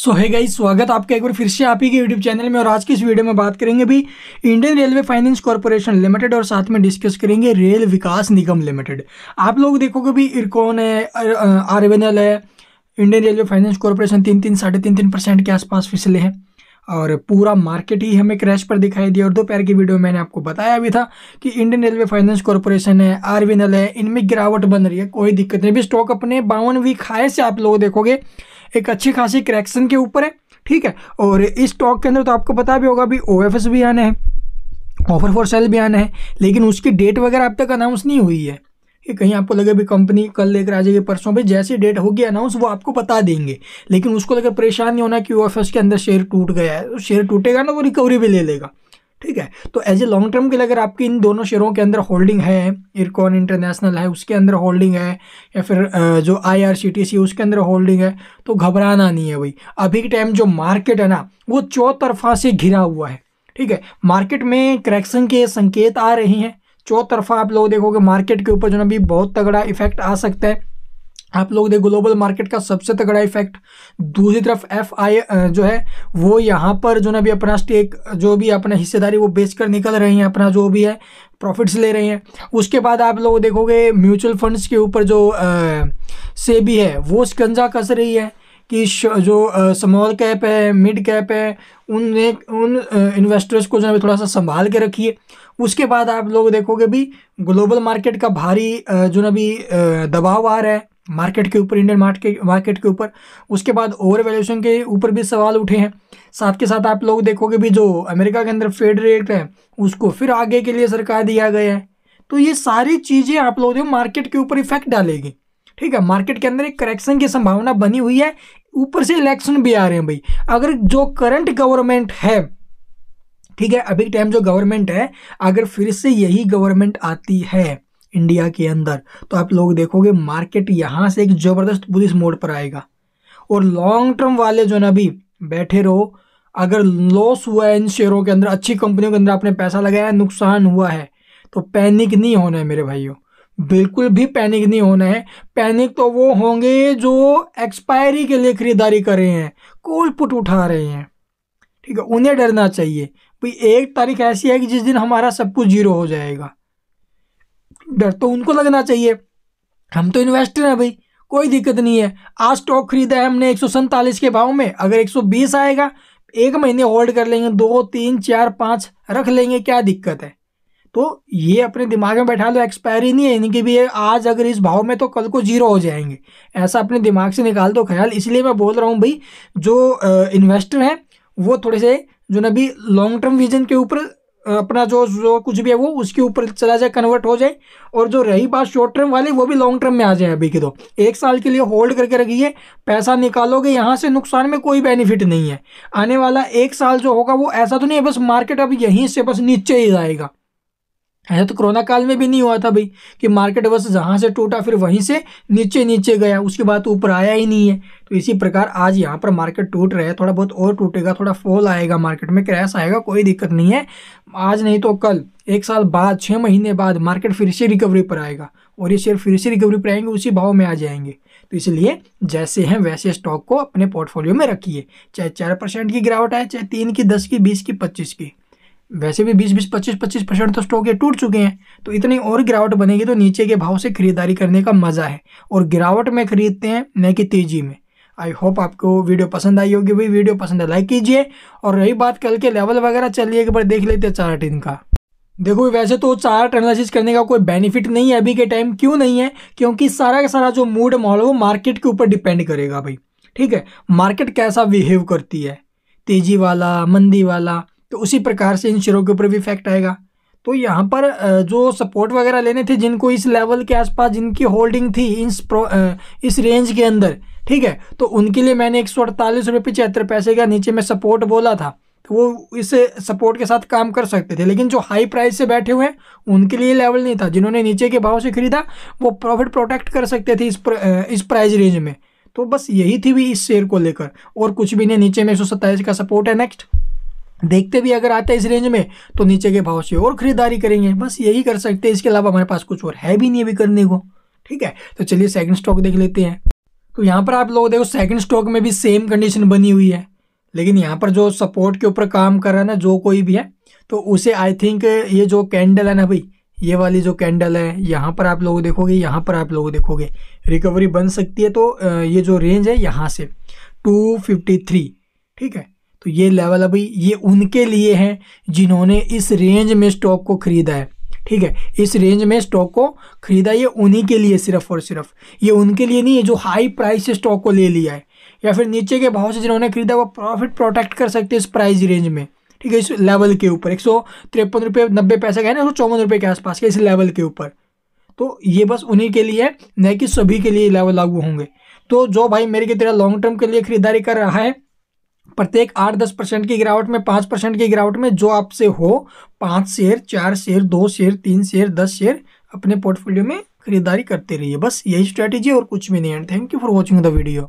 सो है गाइस स्वागत आपका एक बार फिर से आप ही के यूट्यूब चैनल में और आज की इस वीडियो में बात करेंगे भी Indian Railway Finance Corporation Limited और साथ में डिस्कस करेंगे रेल विकास निगम लिमिटेड आप लोग देखोगे भी इरकोन है आर है इंडियन रेलवे फाइनेंस कॉरपोरेशन तीन तीन साढ़े तीन तीन परसेंट के आसपास फिसले हैं और पूरा मार्केट ही हमें क्रैश पर दिखाई दिया और दोपहर की वीडियो में मैंने आपको बताया भी था कि इंडियन रेलवे फाइनेंस कॉरपोरेशन है आर है इनमें गिरावट बन रही है कोई दिक्कत नहीं भी स्टॉक अपने बावन वीक हाई से आप लोग देखोगे एक अच्छी खासी करेक्शन के ऊपर है ठीक है और इस स्टॉक के अंदर तो आपको पता भी होगा अभी ओ भी आने हैं ऑफर फॉर सेल भी आना है लेकिन उसकी डेट वगैरह अब तक अनाउंस नहीं हुई है कि कहीं आपको लगे भी कंपनी कल लेकर आ जाएगी परसों पर जैसी डेट होगी अनाउंस वो आपको बता देंगे लेकिन उसको लगे परेशान नहीं होना कि ओ के अंदर शेयर टूट गया है शेयर तो टूटेगा ना वो रिकवरी भी ले लेगा ठीक है तो एज ए लॉन्ग टर्म के लिए अगर आपकी इन दोनों शेयरों के अंदर होल्डिंग है इरकॉन इंटरनेशनल है उसके अंदर होल्डिंग है या फिर जो I R C T C उसके अंदर होल्डिंग है तो घबराना नहीं है भाई अभी के टाइम जो मार्केट है ना वो चौतरफा से घिरा हुआ है ठीक है मार्केट में करेक्शन के संकेत आ रहे हैं चौतरफा आप लोग देखोगे मार्केट के ऊपर जो ना भी बहुत तगड़ा इफेक्ट आ सकता है आप लोग देख ग्लोबल मार्केट का सबसे तगड़ा इफेक्ट दूसरी तरफ एफ आई जो है वो यहाँ पर जो ना भी अपना स्टेक जो भी अपना हिस्सेदारी वो बेचकर निकल रही हैं अपना जो भी है प्रॉफिट्स ले रही हैं उसके बाद आप लोग देखोगे म्यूचुअल फंड्स के ऊपर जो से भी है वो स्कंजा कस रही है कि जो स्मॉल कैप है मिड कैप है उन एक, उन इन्वेस्टर्स को जो है थोड़ा सा संभाल के रखिए उसके बाद आप लोग देखोगे भी ग्लोबल मार्केट का भारी जो ना भी दबाव आ रहा है मार्केट के ऊपर इंडियन मार्केट मार्केट के ऊपर उसके बाद ओवर वैल्यूशन के ऊपर भी सवाल उठे हैं साथ के साथ आप लोग देखोगे भी जो अमेरिका के अंदर फेड रेट है उसको फिर आगे के लिए सरकार दिया गया है तो ये सारी चीज़ें आप लोग जो मार्केट के ऊपर इफेक्ट डालेगी ठीक है मार्केट के अंदर एक करेक्शन की संभावना बनी हुई है ऊपर से इलेक्शन भी आ रहे हैं भाई अगर जो करंट गवर्नमेंट है ठीक है अभी टाइम जो गवर्नमेंट है अगर फिर से यही गवर्नमेंट आती है इंडिया के अंदर तो आप लोग देखोगे मार्केट यहाँ से एक ज़बरदस्त बुलिस मोड पर आएगा और लॉन्ग टर्म वाले जो ना अभी बैठे रहो अगर लॉस हुआ है इन शेयरों के अंदर अच्छी कंपनियों के अंदर आपने पैसा लगाया है नुकसान हुआ है तो पैनिक नहीं होना है मेरे भाइयों बिल्कुल भी पैनिक नहीं होना है पैनिक तो वो होंगे जो एक्सपायरी के लिए खरीदारी कर रहे हैं कोल पुट उठा रहे हैं ठीक है उन्हें डरना चाहिए भाई एक तारीख ऐसी है कि जिस दिन हमारा सब कुछ जीरो हो जाएगा डर तो उनको लगना चाहिए हम तो इन्वेस्टर हैं भाई कोई दिक्कत नहीं है आज स्टॉक खरीदा है हमने एक के भाव में अगर 120 आएगा एक महीने होल्ड कर लेंगे दो तीन चार पाँच रख लेंगे क्या दिक्कत है तो ये अपने दिमाग में बैठा लो एक्सपायरी नहीं है यानी कि भी आज अगर इस भाव में तो कल को जीरो हो जाएंगे ऐसा अपने दिमाग से निकाल दो ख्याल इसलिए मैं बोल रहा हूँ भाई जो इन्वेस्टर हैं वो थोड़े से जो ना भी लॉन्ग टर्म विजन के ऊपर अपना जो जो कुछ भी है वो उसके ऊपर चला जाए कन्वर्ट हो जाए और जो रही बात शॉर्ट टर्म वाली वो भी लॉन्ग टर्म में आ जाए अभी के तो एक साल के लिए होल्ड करके रखिए पैसा निकालोगे यहाँ से नुकसान में कोई बेनिफिट नहीं है आने वाला एक साल जो होगा वो ऐसा तो नहीं है बस मार्केट अब यहीं से बस नीचे ही जाएगा ऐसा तो कोरोना काल में भी नहीं हुआ था भाई कि मार्केट बस जहाँ से टूटा फिर वहीं से नीचे नीचे गया उसके बाद ऊपर आया ही नहीं है तो इसी प्रकार आज यहाँ पर मार्केट टूट रहा है थोड़ा बहुत और टूटेगा थोड़ा फॉल आएगा मार्केट में क्रैश आएगा कोई दिक्कत नहीं है आज नहीं तो कल एक साल बाद छः महीने बाद मार्केट फिर से रिकवरी पर आएगा और ये शेयर फिर से रिकवरी पर आएंगे उसी भाव में आ जाएंगे तो इसलिए जैसे हैं वैसे स्टॉक को अपने पोर्टफोलियो में रखिए चाहे चार परसेंट की गिरावट आए चाहे तीन की दस की बीस की पच्चीस की वैसे भी 20 20 25 25 परसेंट तो स्टॉक ये टूट चुके हैं तो इतनी और गिरावट बनेगी तो नीचे के भाव से खरीदारी करने का मज़ा है और गिरावट में खरीदते हैं न कि तेज़ी में आई होप आपको वीडियो पसंद आई होगी भाई वीडियो पसंद है लाइक कीजिए और रही बात कल के लेवल वगैरह चलिए एक बार देख लेते हैं चार्ट इनका देखो वैसे तो चार्ट एनालिसिस करने का कोई बेनिफिट नहीं है अभी के टाइम क्यों नहीं है क्योंकि सारा का सारा जो मूड है वो मार्केट के ऊपर डिपेंड करेगा भाई ठीक है मार्केट कैसा बिहेव करती है तेजी वाला मंदी वाला तो उसी प्रकार से इन शेयरों के ऊपर भी इफेक्ट आएगा तो यहाँ पर जो सपोर्ट वगैरह लेने थे जिनको इस लेवल के आसपास जिनकी होल्डिंग थी इस इस रेंज के अंदर ठीक है तो उनके लिए मैंने एक सौ अड़तालीस रुपये पचहत्तर पैसे का नीचे में सपोर्ट बोला था तो वो इस सपोर्ट के साथ काम कर सकते थे लेकिन जो हाई प्राइस से बैठे हुए हैं उनके लिए लेवल नहीं था जिन्होंने नीचे के भाव से खरीदा वो प्रॉफिट प्रोटेक्ट कर सकते थे इस प्र, इस प्राइस रेंज में तो बस यही थी भी इस शेयर को लेकर और कुछ भी नहीं नीचे में एक सौ सत्ताईस का सपोर्ट है नेक्स्ट देखते भी अगर आता है इस रेंज में तो नीचे के भाव से और खरीदारी करेंगे बस यही कर सकते हैं इसके अलावा हमारे पास कुछ और है भी नहीं अभी करने को ठीक है तो चलिए सेकंड स्टॉक देख लेते हैं तो यहाँ पर आप लोग देखो सेकंड स्टॉक में भी सेम कंडीशन बनी हुई है लेकिन यहाँ पर जो सपोर्ट के ऊपर काम कर रहा है ना जो कोई भी है तो उसे आई थिंक ये जो कैंडल है ना भाई ये वाली जो कैंडल है यहाँ पर आप लोग देखोगे यहाँ पर आप लोग देखोगे रिकवरी बन सकती है तो ये जो रेंज है यहाँ से टू ठीक है तो ये लेवल अभी ये उनके लिए है जिन्होंने इस रेंज में स्टॉक को खरीदा है ठीक है इस रेंज में स्टॉक को खरीदा ये उन्हीं के लिए सिर्फ और सिर्फ ये उनके लिए नहीं है जो हाई प्राइस से स्टॉक को ले लिया है या फिर नीचे के भाव से जिन्होंने खरीदा वो प्रॉफिट प्रोटेक्ट कर सकते हैं इस प्राइस रेंज में ठीक है इस लेवल के ऊपर एक सौ तिरपन रुपये नब्बे पैसे है ना एक सौ चौवन रुपये के आसपास के इस लेवल के ऊपर तो ये बस उन्हीं के लिए है न कि सभी के लिए लेवल लागू होंगे तो जो भाई मेरे की तरह लॉन्ग टर्म के लिए खरीदारी कर रहा है प्रत्येक आठ दस परसेंट की गिरावट में पाँच परसेंट की गिरावट में जो आपसे हो पाँच शेयर चार शेयर दो शेयर तीन शेयर दस शेयर अपने पोर्टफोलियो में खरीदारी करते रहिए बस यही स्ट्रैटेजी और कुछ भी नहीं है thank you for watching the video